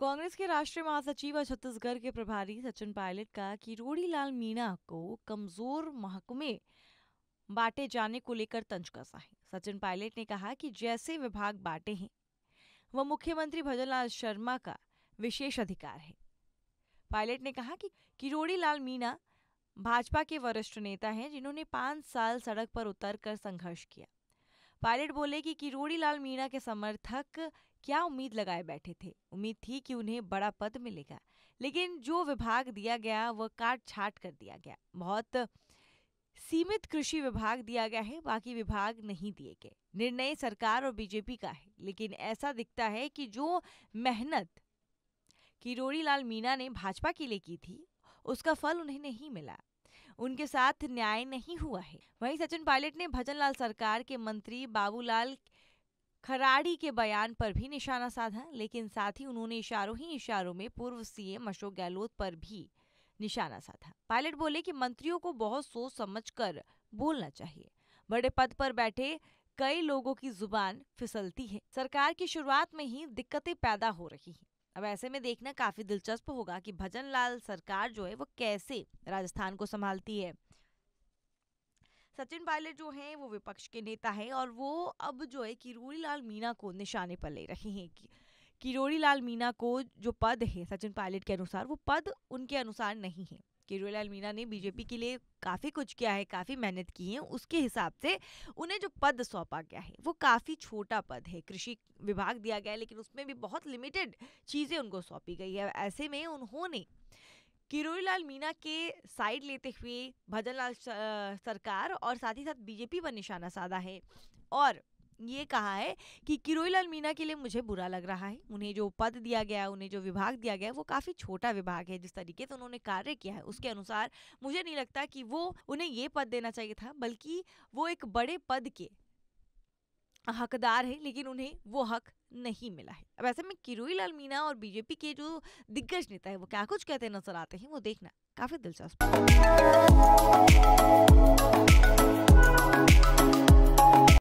कांग्रेस के राष्ट्रीय महासचिव और छत्तीसगढ़ के प्रभारी सचिन पायलट का किरोड़ी लाल मीणा को कमजोर महकमे बांटे जाने को लेकर तंज कसा है सचिन पायलट ने कहा कि जैसे विभाग बांटे हैं वह मुख्यमंत्री भजनलाल शर्मा का विशेष अधिकार है पायलट ने कहा कि किरोड़ी लाल मीणा भाजपा के वरिष्ठ नेता हैं जिन्होंने पांच साल सड़क पर उतर कर संघर्ष किया पायलट बोले कि किरोड़ी लाल मीणा के समर्थक क्या उम्मीद लगाए बैठे थे उम्मीद थी कि उन्हें बड़ा पद मिलेगा लेकिन जो विभाग दिया गया वह काट छाट कर दिया गया बहुत सीमित कृषि विभाग दिया गया है बाकी विभाग नहीं दिए गए निर्णय सरकार और बीजेपी का है लेकिन ऐसा दिखता है कि जो मेहनत किरोड़ी लाल मीणा ने भाजपा के लिए की थी उसका फल उन्हें नहीं मिला उनके साथ न्याय नहीं हुआ है वहीं सचिन पायलट ने भजनलाल सरकार के मंत्री बाबूलाल खराड़ी के बयान पर भी निशाना साधा लेकिन साथ ही उन्होंने इशारों ही इशारों में पूर्व सीएम अशोक गहलोत पर भी निशाना साधा पायलट बोले कि मंत्रियों को बहुत सोच समझ कर बोलना चाहिए बड़े पद पर बैठे कई लोगों की जुबान फिसलती है सरकार की शुरुआत में ही दिक्कतें पैदा हो रही हैं अब ऐसे में देखना काफ़ी दिलचस्प होगा कि भजन लाल सरकार जो है वो कैसे राजस्थान को संभालती है सचिन पायलट जो हैं वो विपक्ष के नेता हैं और वो अब जो है किरोड़ी लाल मीणा को निशाने पर ले रहे हैं कि किरोड़ी लाल मीणा को जो पद है सचिन पायलट के अनुसार वो पद उनके अनुसार नहीं है कि मीणा ने बीजेपी के लिए काफ़ी कुछ किया है काफ़ी मेहनत की है उसके हिसाब से उन्हें जो पद सौंपा गया है वो काफ़ी छोटा पद है कृषि विभाग दिया गया है लेकिन उसमें भी बहुत लिमिटेड चीज़ें उनको सौंपी गई है ऐसे में उन्होंने किरोई मीना के साइड लेते हुए भजन लाल सरकार और साथ ही साथ बीजेपी पर निशाना साधा है और ये कहा है कि किरोई लाल मीना के लिए मुझे बुरा लग रहा है उन्हें जो पद दिया गया उन्हें जो विभाग दिया गया वो काफ़ी छोटा विभाग है जिस तरीके से तो उन्होंने कार्य किया है उसके अनुसार मुझे नहीं लगता कि वो उन्हें ये पद देना चाहिए था बल्कि वो एक बड़े पद के हकदार है लेकिन उन्हें वो हक नहीं मिला है अब ऐसे में किरोई लाल मीना और बीजेपी के जो दिग्गज नेता है वो क्या कुछ कहते नजर आते हैं वो देखना काफ़ी दिलचस्प